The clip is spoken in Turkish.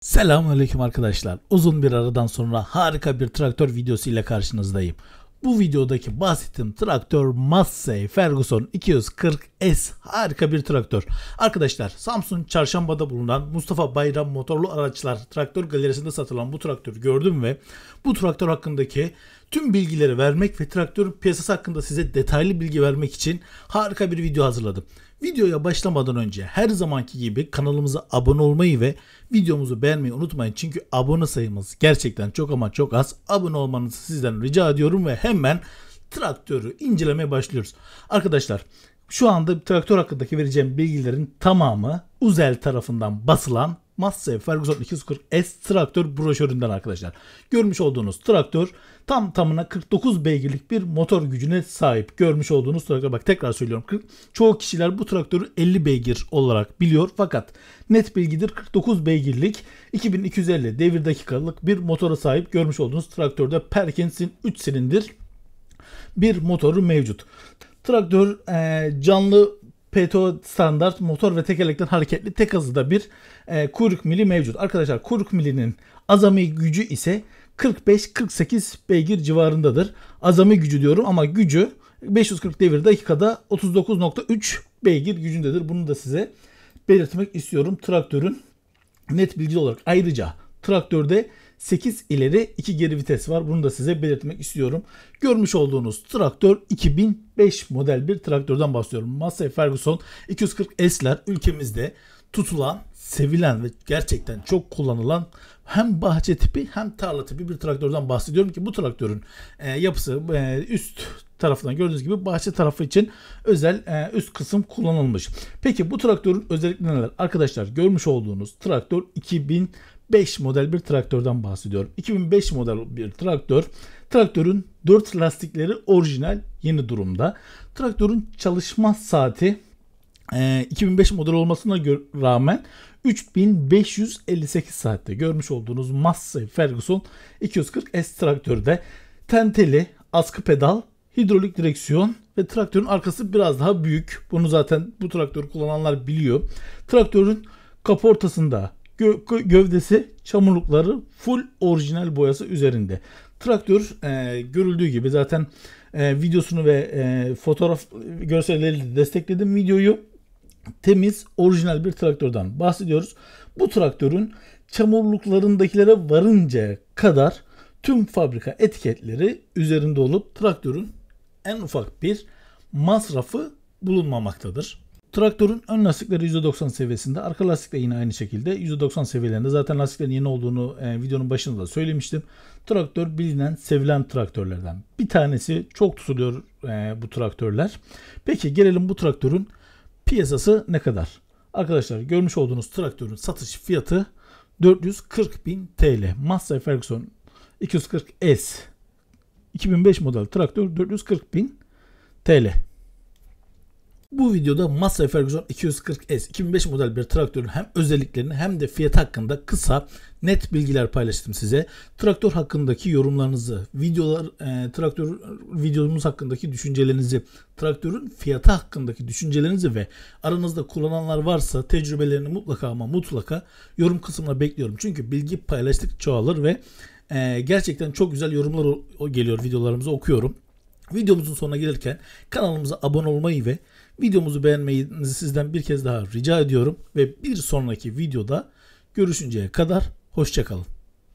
Selamünaleyküm arkadaşlar. Uzun bir aradan sonra harika bir traktör videosu ile karşınızdayım. Bu videodaki bahsettiğim traktör Massey Ferguson 240S harika bir traktör. Arkadaşlar Samsung çarşambada bulunan Mustafa Bayram motorlu araçlar traktör galerisinde satılan bu traktörü gördüm ve bu traktör hakkındaki tüm bilgileri vermek ve traktör piyasası hakkında size detaylı bilgi vermek için harika bir video hazırladım. Videoya başlamadan önce her zamanki gibi kanalımıza abone olmayı ve videomuzu beğenmeyi unutmayın. Çünkü abone sayımız gerçekten çok ama çok az. Abone olmanızı sizden rica ediyorum ve hemen traktörü incelemeye başlıyoruz. Arkadaşlar şu anda traktör hakkındaki vereceğim bilgilerin tamamı Uzel tarafından basılan Massey Ferguson 240S traktör broşüründen arkadaşlar. Görmüş olduğunuz traktör tam tamına 49 beygirlik bir motor gücüne sahip. Görmüş olduğunuz traktör bak tekrar söylüyorum. çoğu kişiler bu traktörü 50 beygir olarak biliyor fakat net bilgidir 49 beygirlik 2250 devir dakikalık bir motora sahip. Görmüş olduğunuz traktörde Perkins'in 3 silindir bir motoru mevcut. Traktör e, canlı PTO standart motor ve tekerlekten hareketli tek azıda bir e, kuyruk mili mevcut. Arkadaşlar kuyruk milinin azami gücü ise 45-48 beygir civarındadır. Azami gücü diyorum ama gücü 540 devir dakikada 39.3 beygir gücündedir. Bunu da size belirtmek istiyorum traktörün net bilgi olarak. Ayrıca traktörde 8 ileri 2 geri vites var. Bunu da size belirtmek istiyorum. Görmüş olduğunuz traktör 2005 model bir traktörden bahsediyorum. Massey Ferguson 240 S'ler ülkemizde tutulan, sevilen ve gerçekten çok kullanılan hem bahçe tipi hem tarla tipi bir traktörden bahsediyorum ki bu traktörün e, yapısı e, üst tarafından gördüğünüz gibi bahçe tarafı için özel e, üst kısım kullanılmış. Peki bu traktörün özellikleri neler? Arkadaşlar görmüş olduğunuz traktör 2000 5 model bir traktörden bahsediyorum. 2005 model bir traktör. Traktörün 4 lastikleri orijinal yeni durumda. Traktörün çalışma saati 2005 e, model olmasına rağmen 3558 saatte görmüş olduğunuz Massey Ferguson 240 S traktörde tenteli, askı pedal, hidrolik direksiyon ve traktörün arkası biraz daha büyük. Bunu zaten bu traktörü kullananlar biliyor. Traktörün kaportasında Gö- gövdesi, çamurlukları full orijinal boyası üzerinde. Traktör e, görüldüğü gibi zaten e, videosunu ve e, fotoğraf görselleriyle destekledim videoyu. Temiz, orijinal bir traktörden bahsediyoruz. Bu traktörün çamurluklarındakilere varıncaya kadar tüm fabrika etiketleri üzerinde olup traktörün en ufak bir masrafı bulunmamaktadır. Traktörün ön lastikleri %90 seviyesinde. Arka lastik de yine aynı şekilde %90 seviyelerinde. Zaten lastiklerin yeni olduğunu e, videonun başında da söylemiştim. Traktör bilinen sevilen traktörlerden bir tanesi. Çok tutuluyor e, bu traktörler. Peki gelelim bu traktörün piyasası ne kadar? Arkadaşlar görmüş olduğunuz traktörün satış fiyatı 440.000 TL. Massey Ferguson 240S 2005 model traktör 440.000 TL. Bu videoda Massey Ferguson 240S 2005 model bir traktörün hem özelliklerini hem de fiyat hakkında kısa net bilgiler paylaştım size. Traktör hakkındaki yorumlarınızı, videolar e, traktör videomuz hakkındaki düşüncelerinizi, traktörün fiyatı hakkındaki düşüncelerinizi ve aranızda kullananlar varsa tecrübelerini mutlaka ama mutlaka yorum kısmına bekliyorum. Çünkü bilgi paylaştık çoğalır ve e, gerçekten çok güzel yorumlar geliyor videolarımızı okuyorum. Videomuzun sonuna gelirken kanalımıza abone olmayı ve Videomuzu beğenmeyi sizden bir kez daha rica ediyorum ve bir sonraki videoda görüşünceye kadar hoşçakalın.